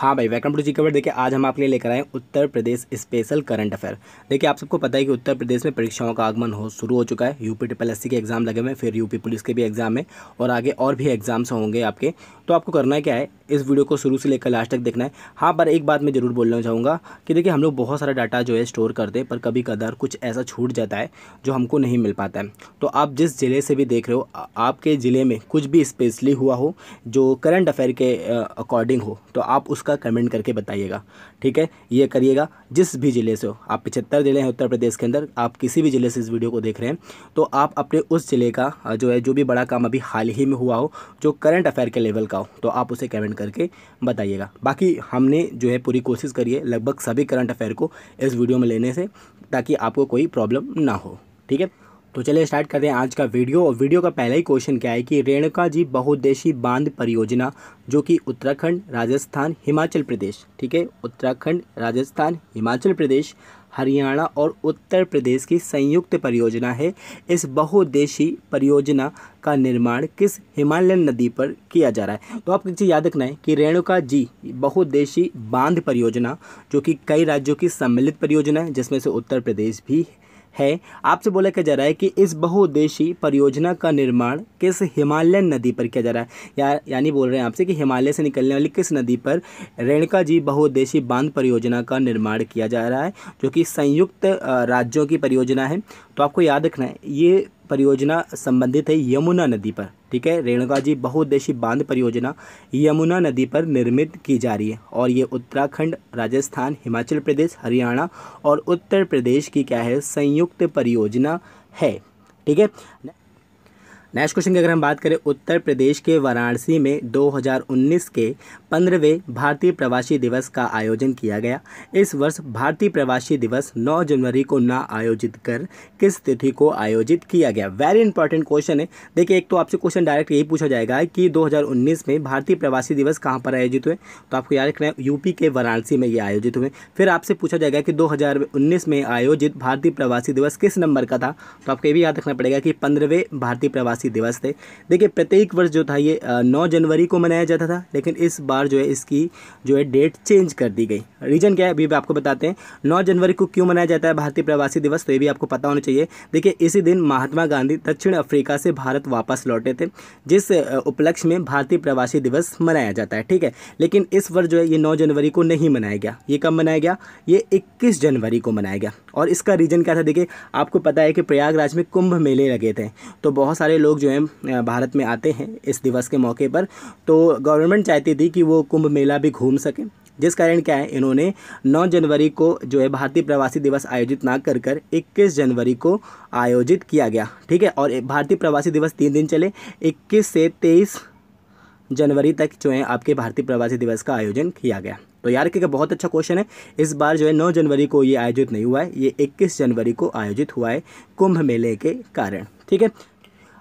हाँ भाई welcome to ji cover देखिए आज हम आपके लिए लेकर आए Uttar Pradesh special current affair देखिए आप सबको पता है कि उत्तर प्रदेश में परीक्षाओं का आगमन हो शुरू हो चुका है यूपी ट्रिपल एस के एग्ज़ाम लगे हुए हैं फिर यूपी पुलिस के भी एग्ज़ाम है और आगे और भी एग्ज़ाम्स होंगे आपके तो आपको करना क्या है इस वीडियो को शुरू से लेकर लास्ट तक देखना है हाँ पर एक बात मैं ज़रूर बोलना चाहूँगा कि देखिए हम लोग बहुत सारा डाटा जो है स्टोर करते हैं पर कभी कदर कुछ ऐसा छूट जाता है जो हमको नहीं मिल पाता है तो आप जिस ज़िले से भी देख रहे हो आपके ज़िले में कुछ भी स्पेशली हुआ हो जो करंट अफेयर के अकॉर्डिंग हो तो आप उस उसका कमेंट करके बताइएगा ठीक है ये करिएगा जिस भी ज़िले से हो आप पिछहत्तर ज़िले हैं उत्तर प्रदेश के अंदर आप किसी भी ज़िले से इस वीडियो को देख रहे हैं तो आप अपने उस ज़िले का जो है जो भी बड़ा काम अभी हाल ही में हुआ हो जो करंट अफेयर के लेवल का हो तो आप उसे कमेंट करके बताइएगा बाकी हमने जो है पूरी कोशिश करी है लगभग सभी करंट अफेयर को इस वीडियो में लेने से ताकि आपको कोई प्रॉब्लम ना हो ठीक है तो चलिए स्टार्ट करते हैं आज का वीडियो और वीडियो का पहला ही क्वेश्चन क्या है कि रेणुका जी बहुद्देशी बांध परियोजना जो कि उत्तराखंड राजस्थान हिमाचल प्रदेश ठीक है उत्तराखंड राजस्थान हिमाचल प्रदेश हरियाणा और उत्तर प्रदेश की संयुक्त परियोजना है इस बहुद्देशी परियोजना का निर्माण किस हिमालयन नदी पर किया जा रहा है तो आप नीचे याद रखना है कि रेणुका जी बहुद्देशी बांध परियोजना जो कि कई राज्यों की सम्मिलित परियोजना है जिसमें से उत्तर प्रदेश भी है आपसे बोला क्या जा रहा है कि इस बहुउद्देशी परियोजना का निर्माण किस हिमालयन नदी पर किया जा रहा है या यानी बोल रहे हैं आपसे कि हिमालय से निकलने वाली किस नदी पर रेणुका जी बहुउद्देशी बांध परियोजना का निर्माण किया जा रहा है जो कि संयुक्त राज्यों की परियोजना है तो आपको याद रखना है ये परियोजना संबंधित है यमुना नदी पर ठीक है रेणुका जी बहुउद्देशी बांध परियोजना यमुना नदी पर निर्मित की जा रही है और ये उत्तराखंड राजस्थान हिमाचल प्रदेश हरियाणा और उत्तर प्रदेश की क्या है संयुक्त परियोजना है ठीक है नेक्स्ट क्वेश्चन की अगर हम बात करें उत्तर प्रदेश के वाराणसी में 2019 के पंद्रहवें भारतीय प्रवासी दिवस का आयोजन किया गया इस वर्ष भारतीय प्रवासी दिवस 9 जनवरी को ना आयोजित कर किस तिथि को आयोजित किया गया वेरी इंपॉर्टेंट क्वेश्चन है देखिए एक तो आपसे क्वेश्चन डायरेक्ट यही पूछा जाएगा कि दो में भारतीय प्रवासी दिवस कहाँ पर आयोजित हुए तो आपको याद रखना है यूपी के वाराणसी में ये आयोजित हुए फिर आपसे पूछा जाएगा कि दो में आयोजित भारतीय प्रवासी दिवस किस नंबर का था तो आपको ये भी याद रखना पड़ेगा कि पंद्रहवें भारतीय प्रवासी प्रवासी दिवस थे देखिए प्रत्येक वर्ष जो था ये नौ जनवरी को मनाया जाता था लेकिन इस बार जो है इसकी जो है डेट चेंज कर दी गई रीज़न क्या है अभी भी आपको बताते हैं नौ जनवरी को क्यों मनाया जाता है भारतीय प्रवासी दिवस तो ये भी आपको पता होना चाहिए देखिए इसी दिन महात्मा गांधी दक्षिण अफ्रीका से भारत वापस लौटे थे जिस उपलक्ष्य में भारतीय प्रवासी दिवस मनाया जाता है ठीक है लेकिन इस वर्ष जो है ये नौ जनवरी को नहीं मनाया गया ये कब मनाया गया ये इक्कीस जनवरी को मनाया गया और इसका रीज़न क्या था देखिए आपको पता है कि प्रयागराज में कुंभ मेले लगे थे तो बहुत सारे लोग लोग जो है भारत में आते हैं इस दिवस के मौके पर तो गवर्नमेंट चाहती थी कि वो कुंभ मेला भी घूम सकें जिस कारण क्या है इन्होंने 9 जनवरी को जो है भारतीय प्रवासी दिवस आयोजित ना कर कर इक्कीस जनवरी को आयोजित किया गया ठीक है और भारतीय प्रवासी दिवस तीन दिन चले 21 से 23 जनवरी तक जो है आपके भारतीय प्रवासी दिवस का आयोजन किया गया तो यार क्या बहुत अच्छा क्वेश्चन है इस बार जो है 9 जनवरी को ये आयोजित नहीं हुआ है ये इक्कीस जनवरी को आयोजित हुआ है कुंभ मेले के कारण ठीक है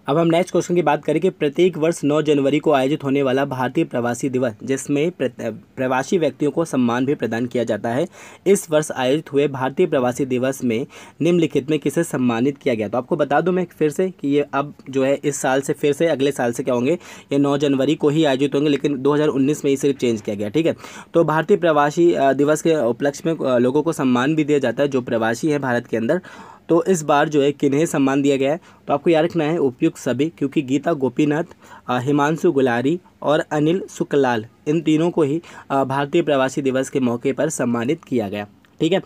अब हम नेक्स्ट क्वेश्चन की बात करें कि प्रत्येक वर्ष 9 जनवरी को आयोजित होने वाला भारतीय प्रवासी दिवस जिसमें प्रवासी व्यक्तियों को सम्मान भी प्रदान किया जाता है इस वर्ष आयोजित हुए भारतीय प्रवासी दिवस में निम्नलिखित में किसे सम्मानित किया गया तो आपको बता दूं मैं फिर से कि ये अब जो है इस साल से फिर से अगले साल से क्या होंगे ये नौ जनवरी को ही आयोजित होंगे लेकिन दो में ही सिर्फ चेंज किया गया ठीक है तो भारतीय प्रवासी दिवस के उपलक्ष्य में लोगों को सम्मान भी दिया जाता है जो प्रवासी है भारत के अंदर तो इस बार जो है किन्हें सम्मान दिया गया है तो आपको याद रखना है उपयुक्त सभी क्योंकि गीता गोपीनाथ हिमांशु गुलारी और अनिल सुकलाल इन तीनों को ही भारतीय प्रवासी दिवस के मौके पर सम्मानित किया गया ठीक है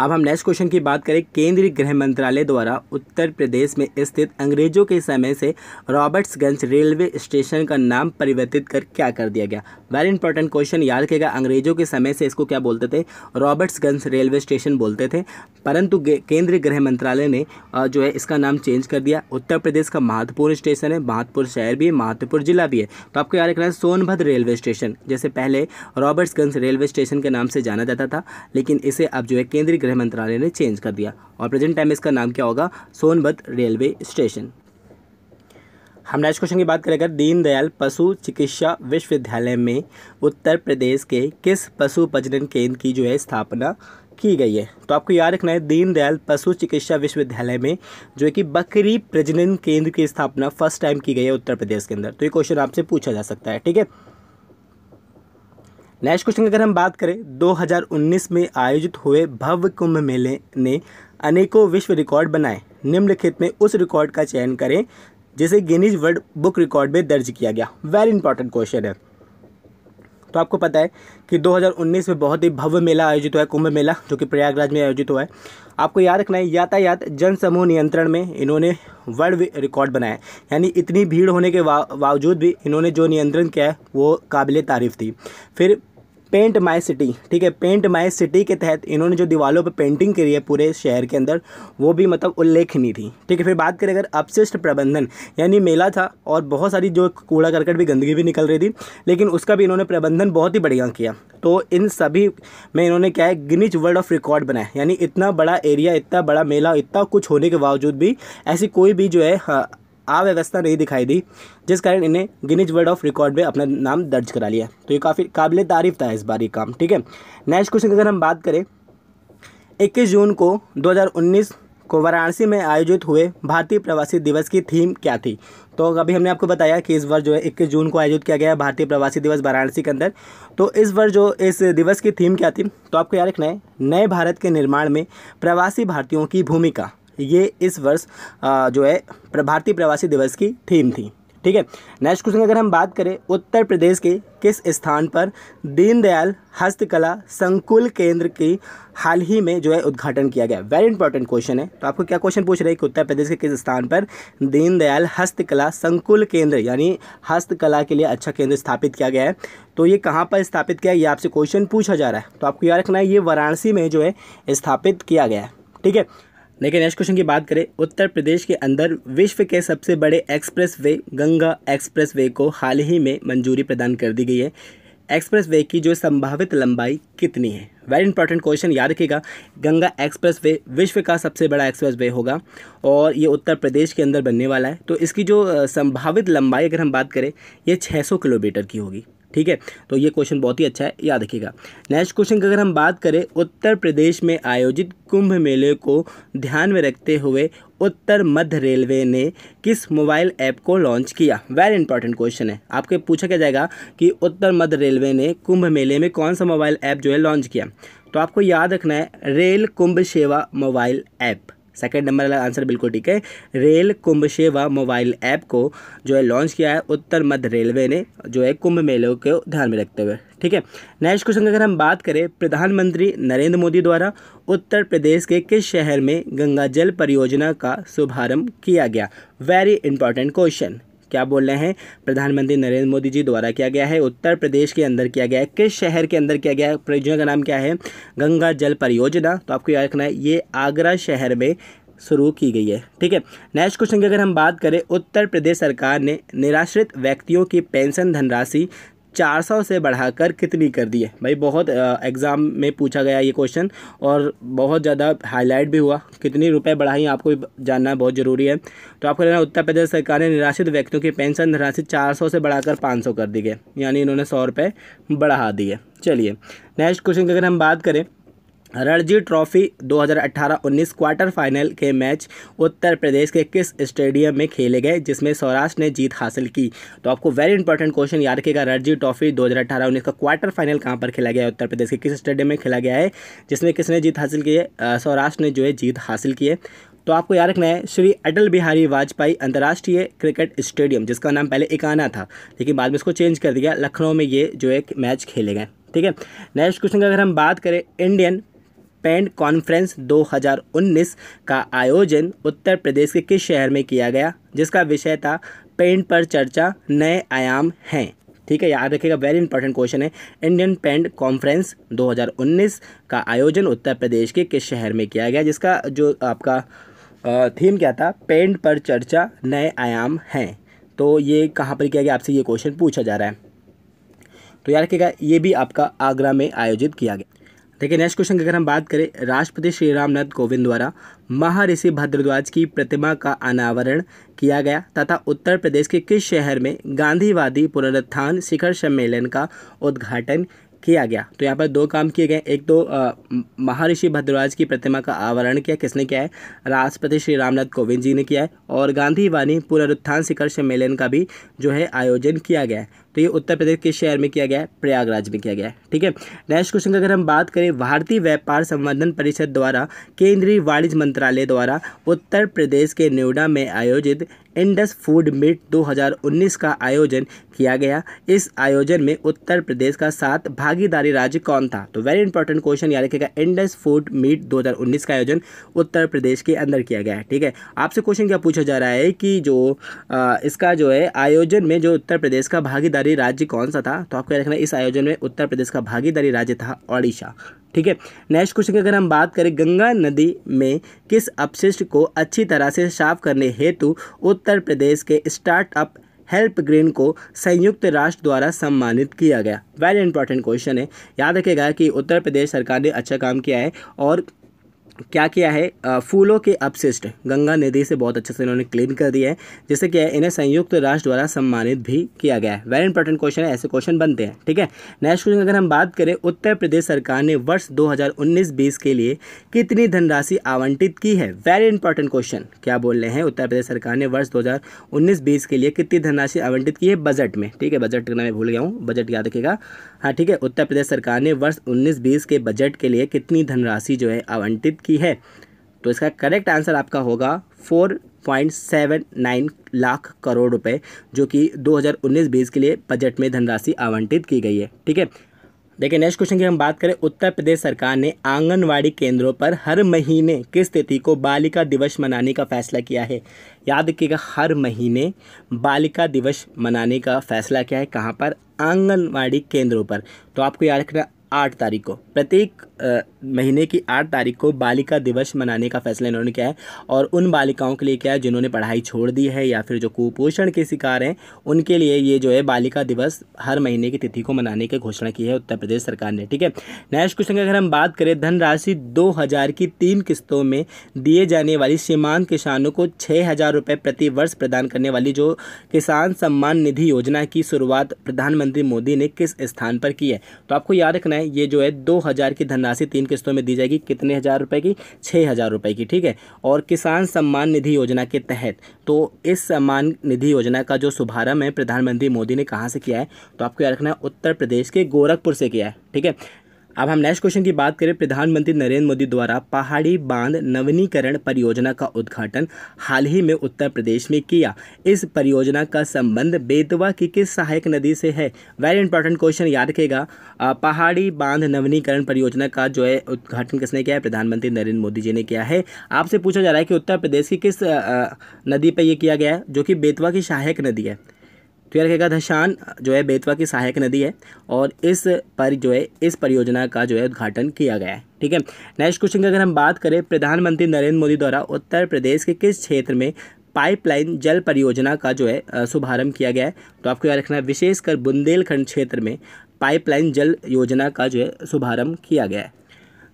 अब हम नेक्स्ट क्वेश्चन की बात करें केंद्रीय गृह मंत्रालय द्वारा उत्तर प्रदेश में स्थित अंग्रेजों के समय से रॉबर्ट्सगंज रेलवे स्टेशन का नाम परिवर्तित कर क्या कर दिया गया वेरी इंपॉर्टेंट क्वेश्चन याद रखेगा अंग्रेजों के समय से इसको क्या बोलते थे रॉबर्ट्सगंज रेलवे स्टेशन बोलते थे परंतु केंद्रीय गृह मंत्रालय ने जो है इसका नाम चेंज कर दिया उत्तर प्रदेश का महत्वपूर्ण स्टेशन है महत्वपूर शहर भी है महत्वपूर जिला भी है तो आपको याद रखना है सोनभद्र रेलवे स्टेशन जैसे पहले रॉबर्ट्सगंज रेलवे स्टेशन के नाम से जाना जाता था लेकिन इसे अब जो है केंद्रीय गृह मंत्रालय ने चेंज कर दिया और प्रेजेंट टाइम में इसका नाम क्या होगा सोनभद्र रेलवे स्टेशन हम नेक्स्ट क्वेश्चन की बात करें अगर दीनदयाल पशु चिकित्सा विश्वविद्यालय में उत्तर प्रदेश के किस पशु प्रजनन केंद्र की जो है स्थापना की गई है तो आपको याद रखना है दीनदयाल पशु चिकित्सा विश्वविद्यालय में जो है कि बकरी प्रजनन केंद्र की स्थापना फर्स्ट टाइम की गई है उत्तर प्रदेश के अंदर तो ये क्वेश्चन आपसे पूछा जा सकता है ठीक है नेक्स्ट क्वेश्चन अगर हम बात करें 2019 में आयोजित हुए भव्य कुंभ मेले ने अनेकों विश्व रिकॉर्ड बनाए निम्नलिखित में उस रिकॉर्ड का चयन करें जिसे गिनीज वर्ल्ड बुक रिकॉर्ड में दर्ज किया गया वेरी इंपॉर्टेंट क्वेश्चन है तो आपको पता है कि 2019 में बहुत ही भव्य मेला आयोजित हुआ है कुंभ मेला जो कि प्रयागराज में आयोजित हुआ है आपको याद रखना है यातायात जन समूह नियंत्रण में इन्होंने वर्ल्ड रिकॉर्ड बनाया यानी इतनी भीड़ होने के बावजूद भी इन्होंने जो नियंत्रण किया है वो काबिल तारीफ़ थी फिर पेंट माई सिटी ठीक है पेंट माई सिटी के तहत इन्होंने जो दीवालों पर पे पेंटिंग करी है पूरे शहर के अंदर वो भी मतलब उल्लेखनीय थी ठीक है फिर बात करें अगर अपशिष्ट प्रबंधन यानी मेला था और बहुत सारी जो कूड़ा करकट भी गंदगी भी निकल रही थी लेकिन उसका भी इन्होंने प्रबंधन बहुत ही बढ़िया किया तो इन सभी में इन्होंने क्या है गिनिज वर्ल्ड ऑफ रिकॉर्ड बनाया यानी इतना बड़ा एरिया इतना बड़ा मेला इतना कुछ होने के बावजूद भी ऐसी कोई भी जो है हाँ, अव्यवस्था नहीं दिखाई दी जिस कारण इन्हें गिनीज वर्ड ऑफ रिकॉर्ड में अपना नाम दर्ज करा लिया तो ये काफ़ी काबिल तारीफ था इस बार ये काम ठीक है नेक्स्ट क्वेश्चन की अगर हम बात करें इक्कीस जून को दो को वाराणसी में आयोजित हुए भारतीय प्रवासी दिवस की थीम क्या थी तो अभी हमने आपको बताया कि इस वर्ष जो है इक्कीस जून को आयोजित किया गया है भारतीय प्रवासी दिवस वाराणसी के अंदर तो इस वर्ष जो इस दिवस की थीम क्या थी तो आपको याद रखना है नए भारत के निर्माण में प्रवासी भारतीयों की भूमिका ये इस वर्ष जो है भारतीय प्रवासी दिवस की थीम थी ठीक है नेक्स्ट क्वेश्चन अगर हम बात करें उत्तर प्रदेश के किस स्थान पर दीनदयाल हस्तकला संकुल केंद्र की हाल ही में जो है उद्घाटन किया गया वेरी इंपॉर्टेंट क्वेश्चन है तो आपको क्या क्वेश्चन पूछ रहे हैं कि उत्तर प्रदेश के किस स्थान पर दीनदयाल हस्तकला संकुल केंद्र यानी हस्तकला के लिए अच्छा केंद्र स्थापित किया गया है तो ये कहाँ पर स्थापित किया ये आपसे क्वेश्चन पूछा जा रहा है तो आपको याद रखना है ये वाराणसी में जो है स्थापित किया गया है ठीक है लेकिन नेक्स्ट क्वेश्चन की बात करें उत्तर प्रदेश के अंदर विश्व के सबसे बड़े express way Ganga express way को हाल ही में मंजूरी प्रदान कर दी गई है एक्सप्रेस वे की जो संभावित लंबाई कितनी है वेरी इंपॉर्टेंट क्वेश्चन याद रखिएगा गंगा एक्सप्रेस वे विश्व का सबसे बड़ा एक्सप्रेस वे होगा और ये उत्तर प्रदेश के अंदर बनने वाला है तो इसकी जो संभावित लंबाई अगर हम बात करें ये 600 किलोमीटर की होगी ठीक है तो ये क्वेश्चन बहुत ही अच्छा है याद रखिएगा नेक्स्ट क्वेश्चन की अगर हम बात करें उत्तर प्रदेश में आयोजित कुंभ मेले को ध्यान में रखते हुए उत्तर मध्य रेलवे ने किस मोबाइल ऐप को लॉन्च किया वेरी इंपॉर्टेंट क्वेश्चन है आपके पूछा क्या जाएगा कि उत्तर मध्य रेलवे ने कुंभ मेले में कौन सा मोबाइल ऐप जो है लॉन्च किया तो आपको याद रखना है rail Kumbh Seva mobile app second number वाला आंसर बिल्कुल ठीक है rail Kumbh Seva mobile app को जो है लॉन्च किया है उत्तर मध्य रेलवे ने जो है कुंभ मेले को ध्यान में रखते हुए ठीक है नेक्स्ट क्वेश्चन अगर हम बात करें प्रधानमंत्री नरेंद्र मोदी द्वारा उत्तर प्रदेश के किस शहर में गंगा जल परियोजना का शुभारंभ किया गया वेरी इंपॉर्टेंट क्वेश्चन क्या बोल रहे हैं प्रधानमंत्री नरेंद्र मोदी जी द्वारा किया गया है उत्तर प्रदेश के अंदर किया गया है किस शहर के अंदर किया गया है परियोजना का नाम क्या है गंगा जल परियोजना तो आपको याद रखना है ये आगरा शहर में शुरू की गई है ठीक है नेक्स्ट क्वेश्चन की अगर हम बात करें उत्तर प्रदेश सरकार ने निराश्रित व्यक्तियों की पेंशन धनराशि चार सौ से बढ़ाकर कितनी कर दी है भाई बहुत एग्ज़ाम में पूछा गया ये क्वेश्चन और बहुत ज़्यादा हाईलाइट भी हुआ कितनी रुपए बढ़ाई आपको जानना बहुत ज़रूरी है तो आपको लेना उत्तर प्रदेश सरकार ने निराश्रित व्यक्तियों की पेंशन धनराशि चार सौ से बढ़ाकर पाँच सौ कर दी गई यानी इन्होंने सौ रुपये बढ़ा दिए चलिए नेक्स्ट क्वेश्चन की अगर हम बात करें रणजी ट्रॉफी 2018-19 क्वार्टर फाइनल के मैच उत्तर प्रदेश के किस स्टेडियम में खेले गए जिसमें सौराष्ट्र ने जीत हासिल की तो आपको वेरी इंपॉर्टेंट क्वेश्चन याद रखिएगा रणजी ट्रॉफी 2018-19 का क्वार्टर फाइनल कहां पर खेला गया है उत्तर प्रदेश के किस स्टेडियम में खेला गया है जिसमें किसने जीत हासिल की है सौराष्ट्र ने जो है जीत हासिल की है तो आपको याद रखना है श्री अटल बिहारी वाजपेयी अंतर्राष्ट्रीय क्रिकेट स्टेडियम जिसका नाम पहले इकाना था लेकिन बाद में इसको चेंज कर दिया लखनऊ में ये जो है मैच खेले गए ठीक है नेक्स्ट क्वेश्चन की अगर हम बात करें इंडियन पेंट कॉन्फ्रेंस 2019 का आयोजन उत्तर प्रदेश के किस शहर में किया गया जिसका विषय था पेंट पर चर्चा नए आयाम हैं ठीक है याद रखिएगा वेरी इंपॉर्टेंट क्वेश्चन है इंडियन पेंट कॉन्फ्रेंस 2019 का आयोजन उत्तर प्रदेश के किस शहर में किया गया जिसका जो आपका थीम क्या था पेंट पर चर्चा नए आयाम हैं तो ये कहाँ पर किया गया आपसे ये क्वेश्चन पूछा जा रहा है तो याद रखिएगा ये भी आपका आगरा में आयोजित किया गया देखिए नेक्स्ट क्वेश्चन की अगर हम बात करें राष्ट्रपति श्री रामनाथ कोविंद द्वारा महर्षि भद्रद्वाज की प्रतिमा का अनावरण किया गया तथा उत्तर प्रदेश के किस शहर में गांधीवादी पुनरुत्थान शिखर सम्मेलन का उद्घाटन किया गया तो यहाँ पर दो काम किए गए एक तो महर्षि भद्रवाज की प्रतिमा का आवरण किया किसने किया है राष्ट्रपति श्री रामनाथ कोविंद जी ने किया है और गांधीवादी पुनरुत्थान शिखर सम्मेलन का भी जो है आयोजन किया गया है तो ये उत्तर प्रदेश के शहर में किया गया है प्रयागराज में किया गया है ठीक है नेक्स्ट क्वेश्चन की अगर हम बात करें भारतीय व्यापार संवर्धन परिषद द्वारा केंद्रीय वाणिज्य मंत्रालय द्वारा उत्तर प्रदेश के नोएडा में आयोजित इंडस फूड मीट 2019 का आयोजन किया गया इस आयोजन में उत्तर प्रदेश का साथ भागीदारी राज्य कौन था तो वेरी इंपॉर्टेंट क्वेश्चन याद रखेगा इंडस फूड मीट 2019 का आयोजन उत्तर प्रदेश के अंदर किया गया है ठीक है आपसे क्वेश्चन क्या पूछा जा रहा है कि जो आ, इसका जो है आयोजन में जो उत्तर प्रदेश का भागीदारी भागीदारी राज्य कौन सा था तो आपको रखना इस आयोजन में उत्तर प्रदेश का भागीदारी राज्य था ओडिशा ठीक है नेक्स्ट क्वेश्चन की अगर हम बात करें गंगा नदी में किस अपशिष्ट को अच्छी तरह से साफ करने हेतु उत्तर प्रदेश के स्टार्टअप हेल्प ग्रीन को संयुक्त राष्ट्र द्वारा सम्मानित किया गया वेरी इंपॉर्टेंट क्वेश्चन है याद रखेगा कि उत्तर प्रदेश सरकार ने अच्छा काम किया है और क्या किया है फूलों के अपशिष्ट गंगा नदी से बहुत अच्छे से इन्होंने क्लीन कर दिया है जैसे क्या है इन्हें संयुक्त राष्ट्र द्वारा सम्मानित भी किया गया है वेरी इंपॉर्टेंट क्वेश्चन है ऐसे क्वेश्चन बनते हैं ठीक है नेक्स्ट क्वेश्चन अगर हम बात करें उत्तर प्रदेश सरकार ने वर्ष 2019-20 के लिए कितनी धनराशि आवंटित की है वेरी इंपॉर्टेंट क्वेश्चन क्या बोल रहे हैं उत्तर प्रदेश सरकार ने वर्ष दो हज़ार के लिए कितनी धनराशि आवंटित की है बजट में ठीक है बजट का मैं भूल गया हूँ बजट याद रखेगा हाँ ठीक है उत्तर प्रदेश सरकार ने वर्ष उन्नीस बीस के बजट के लिए कितनी धनराशि जो है आवंटित की है तो इसका करेक्ट आंसर आपका होगा four point seven nine lakh crore रुपए जो कि 2019-20 के लिए बजट में धनराशि आवंटित की गई है ठीक है देखिए नेक्स्ट क्वेश्चन की हम बात करें उत्तर प्रदेश सरकार ने आंगनवाड़ी केंद्रों पर हर महीने किस तिथि को बालिका दिवस मनाने का फैसला किया है याद रखिएगा हर महीने बालिका दिवस मनाने का फैसला किया है कहाँ पर आंगनवाड़ी केंद्रों पर तो आपको याद रखना आठ तारीख को प्रत्येक महीने की आठ तारीख को बालिका दिवस मनाने का फैसला इन्होंने किया है और उन बालिकाओं के लिए क्या है जिन्होंने पढ़ाई छोड़ दी है या फिर जो कुपोषण के शिकार हैं उनके लिए ये जो है बालिका दिवस हर महीने की तिथि को मनाने की घोषणा की है उत्तर प्रदेश सरकार ने ठीक है नेक्स्ट क्वेश्चन की अगर हम बात करें धनराशि दो हज़ार की तीन किस्तों में दिए जाने वाली सीमांत किसानों को छः हज़ार रुपये प्रति वर्ष प्रदान करने वाली जो किसान सम्मान निधि योजना की शुरुआत प्रधानमंत्री मोदी ने किस स्थान पर की है तो आपको याद रखना है ये जो है दो हज़ार की धनराशि तीन किस्तों में दी जाएगी कितने हज़ार रुपये की छः हज़ार रुपये की ठीक है और किसान सम्मान निधि योजना के तहत तो इस सम्मान निधि योजना का जो शुभारंभ है प्रधानमंत्री मोदी ने कहाँ से किया है तो आपको याद रखना है उत्तर प्रदेश के गोरखपुर से किया है ठीक है अब हम नेक्स्ट क्वेश्चन की बात करें प्रधानमंत्री नरेंद्र मोदी द्वारा पहाड़ी बांध नवीनीकरण परियोजना का उद्घाटन हाल ही में उत्तर प्रदेश में किया इस परियोजना का संबंध बेतवा की किस सहायक नदी से है वेरी इंपॉर्टेंट क्वेश्चन याद रखेगा पहाड़ी बांध नवीनीकरण परियोजना का जो है उद्घाटन किसने किया है प्रधानमंत्री नरेंद्र मोदी जी ने किया है आपसे पूछा जा रहा है कि उत्तर प्रदेश की किस नदी पर यह किया गया है जो कि बेतवा की सहायक नदी है तो यह रखेगा धशान जो है बेतवा की सहायक नदी है और इस पर जो है इस परियोजना का जो है उद्घाटन किया गया है ठीक है नेक्स्ट क्वेश्चन की अगर हम बात करें प्रधानमंत्री नरेंद्र मोदी द्वारा उत्तर प्रदेश के किस क्षेत्र में पाइपलाइन जल परियोजना का जो है शुभारंभ किया गया है तो आपको याद रखना है विशेषकर बुंदेलखंड क्षेत्र में पाइपलाइन जल योजना का जो है शुभारंभ किया गया है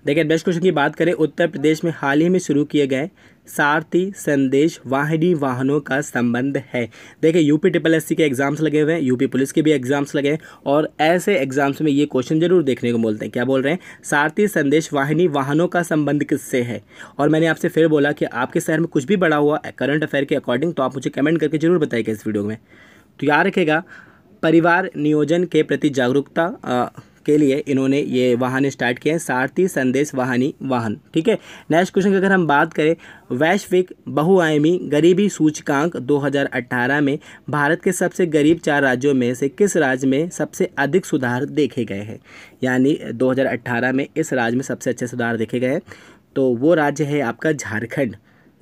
देखिए नेक्स्ट क्वेश्चन की बात करें उत्तर प्रदेश में हाल ही में शुरू किए गए सारथी संदेश वाहिनी वाहनों का संबंध है देखिए यूपी ट्रिपल एस के एग्जाम्स लगे हुए हैं यूपी पुलिस के भी एग्जाम्स लगे हैं और ऐसे एग्जाम्स में ये क्वेश्चन जरूर देखने को बोलते हैं क्या बोल रहे हैं सारथी संदेश वाहिनी वाहनों का संबंध किससे है और मैंने आपसे फिर बोला कि आपके शहर में कुछ भी बड़ा हुआ करंट अफेयर के अकॉर्डिंग तो आप मुझे कमेंट करके जरूर बताएगा इस वीडियो में तो याद रखेगा परिवार नियोजन के प्रति जागरूकता के लिए इन्होंने ये वाहन स्टार्ट किए हैं सारथी संदेश वाहनी वाहन ठीक है नेक्स्ट क्वेश्चन की अगर हम बात करें वैश्विक बहुआयामी गरीबी सूचकांक 2018 में भारत के सबसे गरीब चार राज्यों में से किस राज्य में सबसे अधिक सुधार देखे गए हैं यानी 2018 में इस राज्य में सबसे अच्छे सुधार देखे गए हैं तो वो राज्य है आपका झारखंड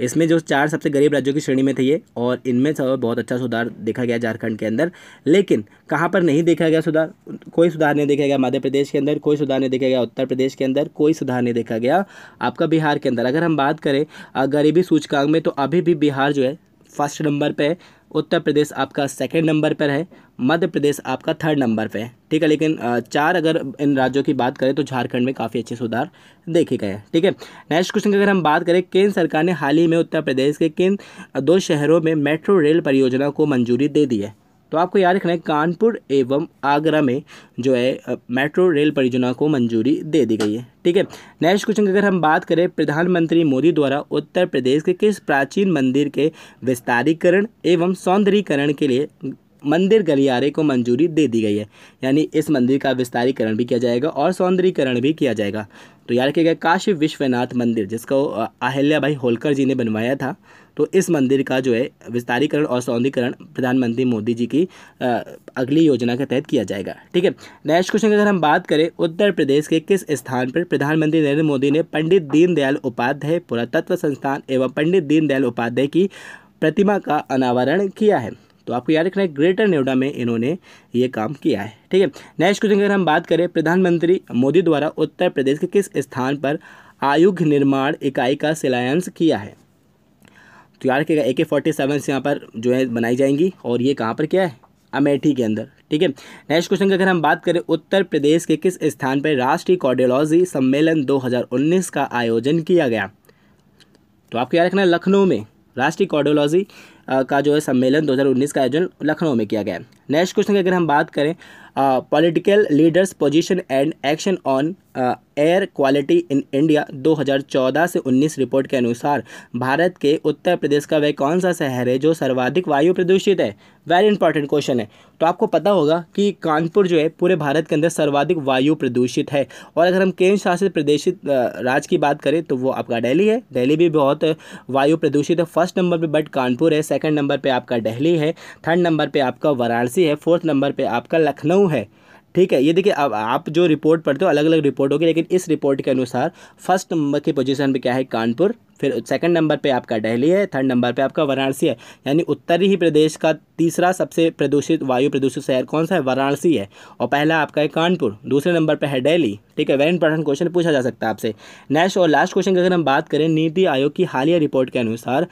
इसमें जो चार सबसे गरीब राज्यों की श्रेणी में थे ये और इनमें सब बहुत अच्छा सुधार देखा गया झारखंड के अंदर लेकिन कहाँ पर नहीं देखा गया सुधार कोई सुधार नहीं देखा गया मध्य प्रदेश के अंदर कोई सुधार नहीं देखा गया उत्तर प्रदेश के अंदर कोई सुधार नहीं देखा गया आपका बिहार के अंदर अगर हम बात करें गरीबी सूचकांक में तो अभी भी बिहार जो है फर्स्ट नंबर पर उत्तर प्रदेश आपका सेकेंड नंबर पर है मध्य प्रदेश आपका थर्ड नंबर पर है ठीक है लेकिन चार अगर इन राज्यों की बात करें तो झारखंड में काफ़ी अच्छे सुधार देखे गए हैं ठीक है नेक्स्ट क्वेश्चन की अगर हम बात करें केंद्र सरकार ने हाल ही में उत्तर प्रदेश के किन दो शहरों में मेट्रो रेल परियोजना को मंजूरी दे दी है तो आपको याद रखना है कानपुर एवं आगरा में जो है मेट्रो रेल परियोजना को मंजूरी दे दी गई है ठीक है नेक्स्ट क्वेश्चन की अगर हम बात करें प्रधानमंत्री मोदी द्वारा उत्तर प्रदेश के किस प्राचीन मंदिर के विस्तारीकरण एवं सौंदर्यीकरण के लिए मंदिर गलियारे को मंजूरी दे दी गई है यानी इस मंदिर का विस्तारीकरण भी किया जाएगा और सौंदर्यीकरण भी किया जाएगा तो याद रखिएगा काशी विश्वनाथ मंदिर जिसको अहिल्या भाई होलकर जी ने बनवाया था तो इस मंदिर का जो है विस्तारीकरण और सौंदर्यकरण प्रधानमंत्री मोदी जी की अगली योजना के तहत किया जाएगा ठीक है नेक्स्ट क्वेश्चन की अगर हम बात करें उत्तर प्रदेश के किस स्थान पर प्रधानमंत्री नरेंद्र मोदी ने पंडित दीनदयाल उपाध्याय पुरातत्व संस्थान एवं पंडित दीनदयाल उपाध्याय की प्रतिमा का अनावरण किया है तो आपको याद रखना है ग्रेटर नोएडा में इन्होंने ये काम किया है ठीक है नेक्स्ट क्वेश्चन अगर हम बात करें प्रधानमंत्री मोदी द्वारा उत्तर प्रदेश के किस स्थान पर आयुग निर्माण इकाई का शिलान्यास किया है तो याद रखिएगा ए के फोर्टी सेवन यहाँ पर जो है बनाई जाएंगी और ये कहाँ पर क्या है अमेठी के अंदर ठीक है नेक्स्ट क्वेश्चन की अगर हम बात करें उत्तर प्रदेश के किस स्थान पर राष्ट्रीय कार्डियोलॉजी सम्मेलन 2019 का आयोजन किया गया तो आपको याद रखना है लखनऊ में राष्ट्रीय कार्डियोलॉजी का जो है सम्मेलन 2019 का आयोजन लखनऊ में किया गया नेक्स्ट क्वेश्चन की अगर हम बात करें political leaders position and action on air quality in India 2014 से 19 रिपोर्ट के अनुसार भारत के उत्तर प्रदेश का वह कौन सा शहर है जो सर्वाधिक वायु प्रदूषित है वेरी इंपॉर्टेंट क्वेश्चन है तो आपको पता होगा कि कानपुर जो है पूरे भारत के अंदर सर्वाधिक वायु प्रदूषित है और अगर हम केंद्र शासित प्रदेशित राज्य की बात करें तो वो आपका डेली है डेली भी बहुत वायु प्रदूषित है फर्स्ट नंबर पर बट कानपुर है सेकेंड नंबर पर आपका डेली है थर्ड नंबर पर आपका वाराणसी वाराणसी है फोर्थ नंबर पर आपका लखनऊ है ठीक है ये देखिए अब आप जो रिपोर्ट पढ़ते हो अलग अलग रिपोर्ट होगी लेकिन इस रिपोर्ट के अनुसार फर्स्ट नंबर की पोजीशन पे क्या है कानपुर फिर सेकंड नंबर पे आपका दिल्ली है थर्ड नंबर पे आपका वाराणसी है यानी उत्तरी ही प्रदेश का तीसरा सबसे प्रदूषित वायु प्रदूषित शहर कौन सा है वाराणसी है और पहला आपका है कानपुर दूसरे नंबर पर है डेली ठीक है वेरी इंपॉर्टेंट क्वेश्चन पूछा जा सकता है आपसे नेक्स्ट और लास्ट क्वेश्चन की अगर हम बात करें नीति आयोग की हालिया रिपोर्ट के अनुसार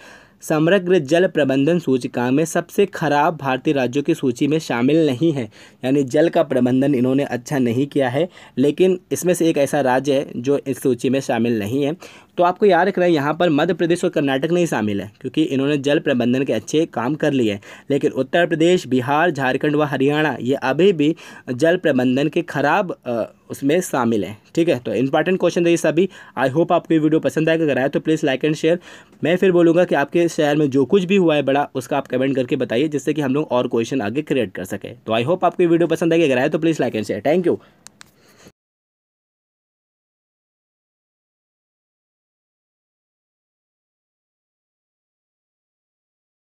समग्र जल प्रबंधन सूचिका में सबसे खराब भारतीय राज्यों की सूची में शामिल नहीं है यानी जल का प्रबंधन इन्होंने अच्छा नहीं किया है लेकिन इसमें से एक ऐसा राज्य है जो इस सूची में शामिल नहीं है तो आपको याद रखना है यहाँ पर मध्य प्रदेश और कर्नाटक नहीं शामिल है क्योंकि इन्होंने जल प्रबंधन के अच्छे काम कर लिए हैं लेकिन उत्तर प्रदेश बिहार झारखंड व हरियाणा ये अभी भी जल प्रबंधन के खराब उसमें शामिल है ठीक है तो इंपॉर्टेंट क्वेश्चन रही सभी आई होप आपको ये वीडियो पसंद आएगा अगर आए तो प्लीज़ लाइक एंड शेयर मैं फिर बोलूँगा कि आपके शहर में जो कुछ भी हुआ है बड़ा उसका आप कमेंट करके बताइए जिससे कि हम लोग और क्वेश्चन आगे क्रिएट कर सकें तो आई होप आपको ये वीडियो पसंद आएगी अगर आए तो please like and share thank you